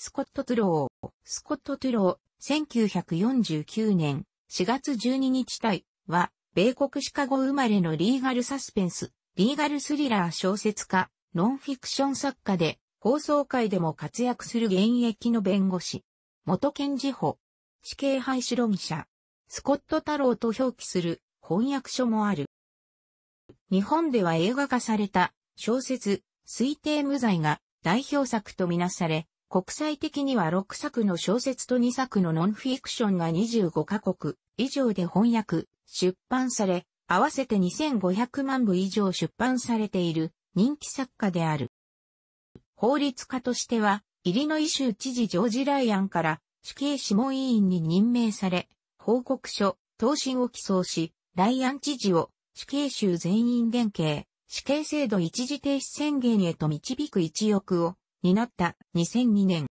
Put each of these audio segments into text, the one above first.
スコット・トゥロー。スコット・トゥロー、1949年4月12日対は、米国シカゴ生まれのリーガルサスペンス、リーガルスリラー小説家、ノンフィクション作家で、放送会でも活躍する現役の弁護士。元検事補。死刑廃止論者。スコット・太郎と表記する翻訳書もある。日本では映画化された小説、推定無罪が代表作とみなされ、国際的には6作の小説と2作のノンフィクションが25カ国以上で翻訳、出版され、合わせて2500万部以上出版されている人気作家である。法律家としては、イリノイ州知事ジョージ・ライアンから死刑諮問委員に任命され、報告書、答申を起草し、ライアン知事を死刑囚全員減刑、死刑制度一時停止宣言へと導く一翼をになった2002年。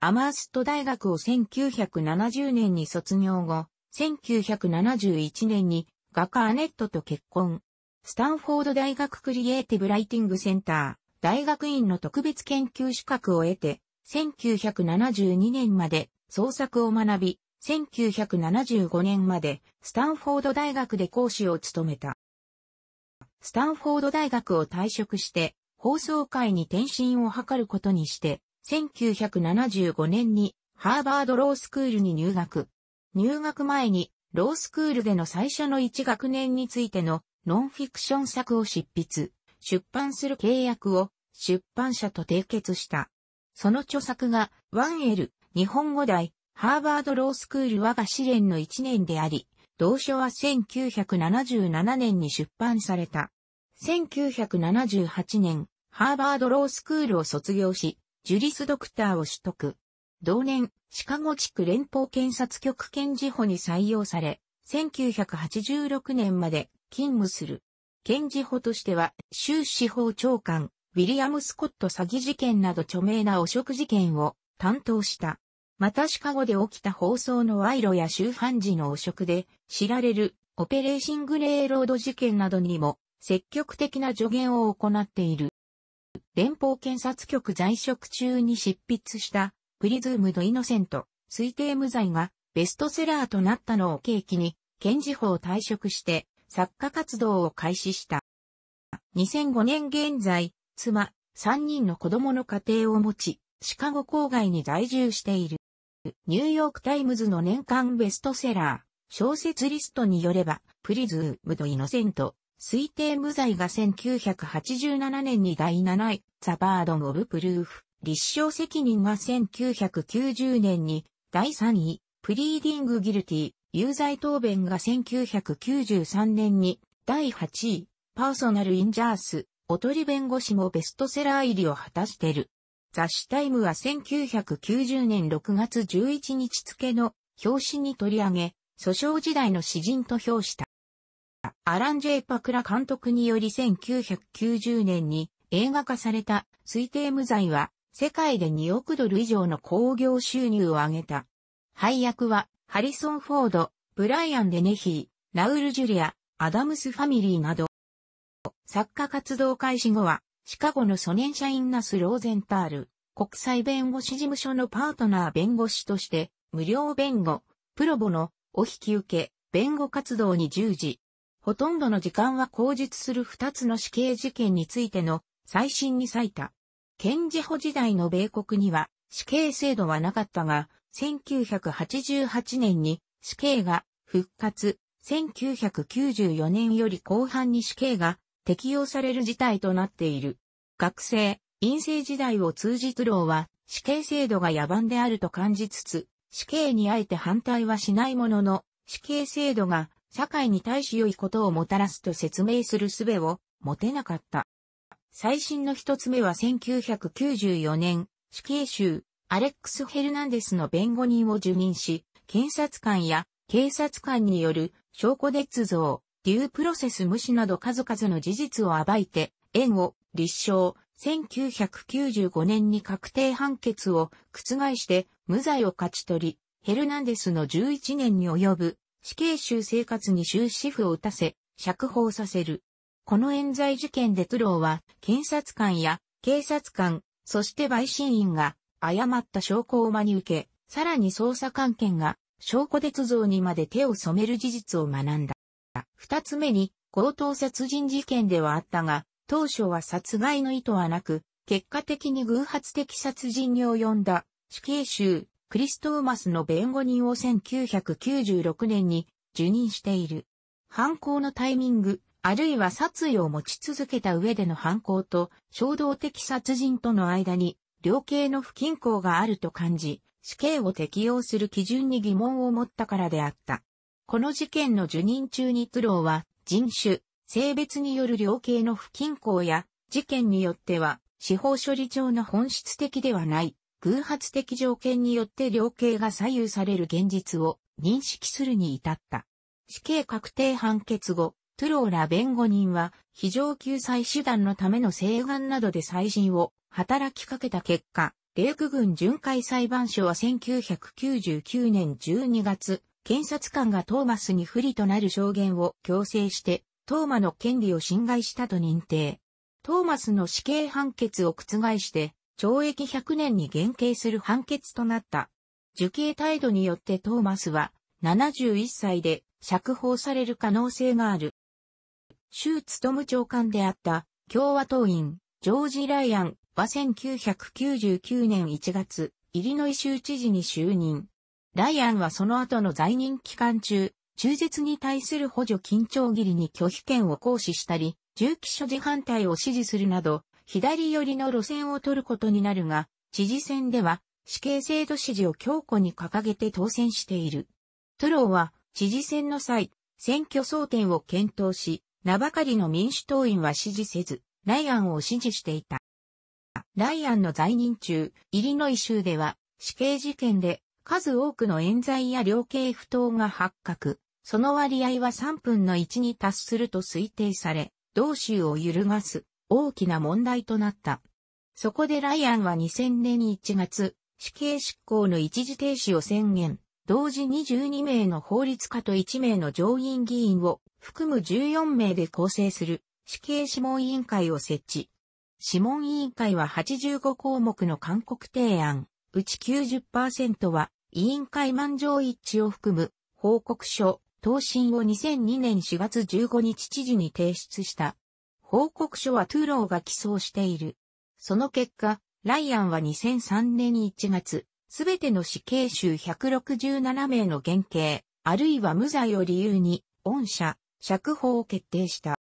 アマースト大学を1970年に卒業後、1971年に画家アネットと結婚。スタンフォード大学クリエイティブライティングセンター、大学院の特別研究資格を得て、1972年まで創作を学び、1975年までスタンフォード大学で講師を務めた。スタンフォード大学を退職して、放送会に転身を図ることにして、1975年にハーバードロースクールに入学。入学前にロースクールでの最初の1学年についてのノンフィクション作を執筆、出版する契約を出版社と締結した。その著作が 1L 日本語題ハーバードロースクール我が試練の1年であり、同書は1977年に出版された。1978年、ハーバードロースクールを卒業し、ジュリスドクターを取得。同年、シカゴ地区連邦検察局検事補に採用され、1986年まで勤務する。検事補としては、州司法長官、ウィリアム・スコット詐欺事件など著名な汚職事件を担当した。またシカゴで起きた放送の賄賂や州判事の汚職で知られるオペレーシングレーロード事件などにも積極的な助言を行っている。連邦検察局在職中に執筆したプリズームドイノセント推定無罪がベストセラーとなったのを契機に検事法を退職して作家活動を開始した。2005年現在、妻、3人の子供の家庭を持ち、シカゴ郊外に在住している。ニューヨークタイムズの年間ベストセラー、小説リストによれば、プリズームドイノセント、推定無罪が1987年に第7位、ザ・バードン・オブ・プルーフ、立証責任が1990年に第3位、プリーディング・ギルティ、有罪答弁が1993年に第8位、パーソナル・インジャース、おとり弁護士もベストセラー入りを果たしてる。雑誌タイムは1990年6月11日付の表紙に取り上げ、訴訟時代の詩人と評した。アラン・ジェイ・パクラ監督により1990年に映画化された推定無罪は世界で2億ドル以上の興行収入を上げた。配役はハリソン・フォード、ブライアン・デネヒー、ラウル・ジュリア、アダムス・ファミリーなど。作家活動開始後はシカゴのソネン社員ナス・ローゼンタール、国際弁護士事務所のパートナー弁護士として無料弁護、プロボのお引き受け、弁護活動に従事。ほとんどの時間は口述する二つの死刑事件についての最新に割いた。検事補時代の米国には死刑制度はなかったが、1988年に死刑が復活、1994年より後半に死刑が適用される事態となっている。学生、陰性時代を通じ苦労は死刑制度が野蛮であると感じつつ、死刑にあえて反対はしないものの、死刑制度が社会に対し良いことをもたらすと説明する術を持てなかった。最新の一つ目は1994年、死刑囚、アレックス・ヘルナンデスの弁護人を受任し、検察官や警察官による証拠捏造、デュープロセス無視など数々の事実を暴いて、縁を立証、1995年に確定判決を覆して無罪を勝ち取り、ヘルナンデスの11年に及ぶ死刑囚生活に終止符を打たせ、釈放させる。この冤罪事件でトゥローは、検察官や警察官、そして陪審員が誤った証拠を真に受け、さらに捜査関係が証拠鉄造にまで手を染める事実を学んだ。二つ目に、強盗殺人事件ではあったが、当初は殺害の意図はなく、結果的に偶発的殺人に及んだ死刑囚クリストーマスの弁護人を1996年に受任している。犯行のタイミング、あるいは殺意を持ち続けた上での犯行と衝動的殺人との間に量刑の不均衡があると感じ、死刑を適用する基準に疑問を持ったからであった。この事件の受任中にプローは人種、性別による量刑の不均衡や事件によっては司法処理上の本質的ではない偶発的条件によって量刑が左右される現実を認識するに至った。死刑確定判決後、トゥローラ弁護人は非常救済手段のための請願などで再審を働きかけた結果、レーク軍巡回裁判所は1999年12月、検察官がトーマスに不利となる証言を強制して、トーマの権利を侵害したと認定。トーマスの死刑判決を覆して、懲役100年に減刑する判決となった。受刑態度によってトーマスは71歳で釈放される可能性がある。州務長官であった共和党員ジョージ・ライアンは1999年1月、イリノイ州知事に就任。ライアンはその後の在任期間中、中絶に対する補助緊張切りに拒否権を行使したり、銃規所持反対を支持するなど、左寄りの路線を取ることになるが、知事選では死刑制度支持を強固に掲げて当選している。トローは知事選の際、選挙争点を検討し、名ばかりの民主党員は支持せず、ライアンを支持していた。ライアンの在任中、イリノイ州では死刑事件で数多くの冤罪や量刑不当が発覚。その割合は3分の1に達すると推定され、同州を揺るがす大きな問題となった。そこでライアンは2000年1月、死刑執行の一時停止を宣言、同時2 2名の法律家と1名の上院議員を含む14名で構成する死刑諮問委員会を設置。諮問委員会は85項目の勧告提案、うち90%は委員会満場一致を含む報告書、答申を2002年4月15日知事に提出した。報告書はトゥーローが起贈している。その結果、ライアンは2003年1月、すべての死刑囚167名の減刑、あるいは無罪を理由に、恩赦、釈放を決定した。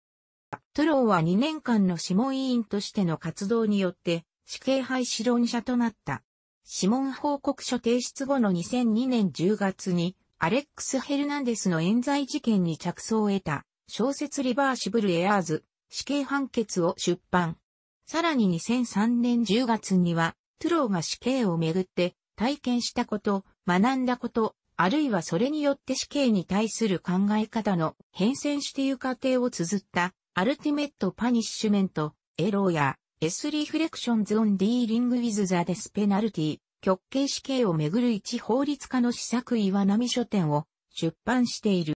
トゥローは2年間の諮問委員としての活動によって、死刑廃止論者となった。諮問報告書提出後の2002年10月に、アレックス・ヘルナンデスの冤罪事件に着想を得た、小説リバーシブル・エアーズ、死刑判決を出版。さらに2003年10月には、トゥローが死刑をめぐって体験したこと、学んだこと、あるいはそれによって死刑に対する考え方の変遷していく過程を綴った、アルティメット・パニッシュメント、エローや、エス・リフレクションズ・オン・ディーリング・ウィズ・ザ・デス・ペナルティ、極刑死刑をめぐる一法律家の施策岩波書店を出版している。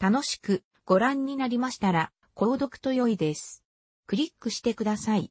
楽しくご覧になりましたら、購読と良いです。クリックしてください。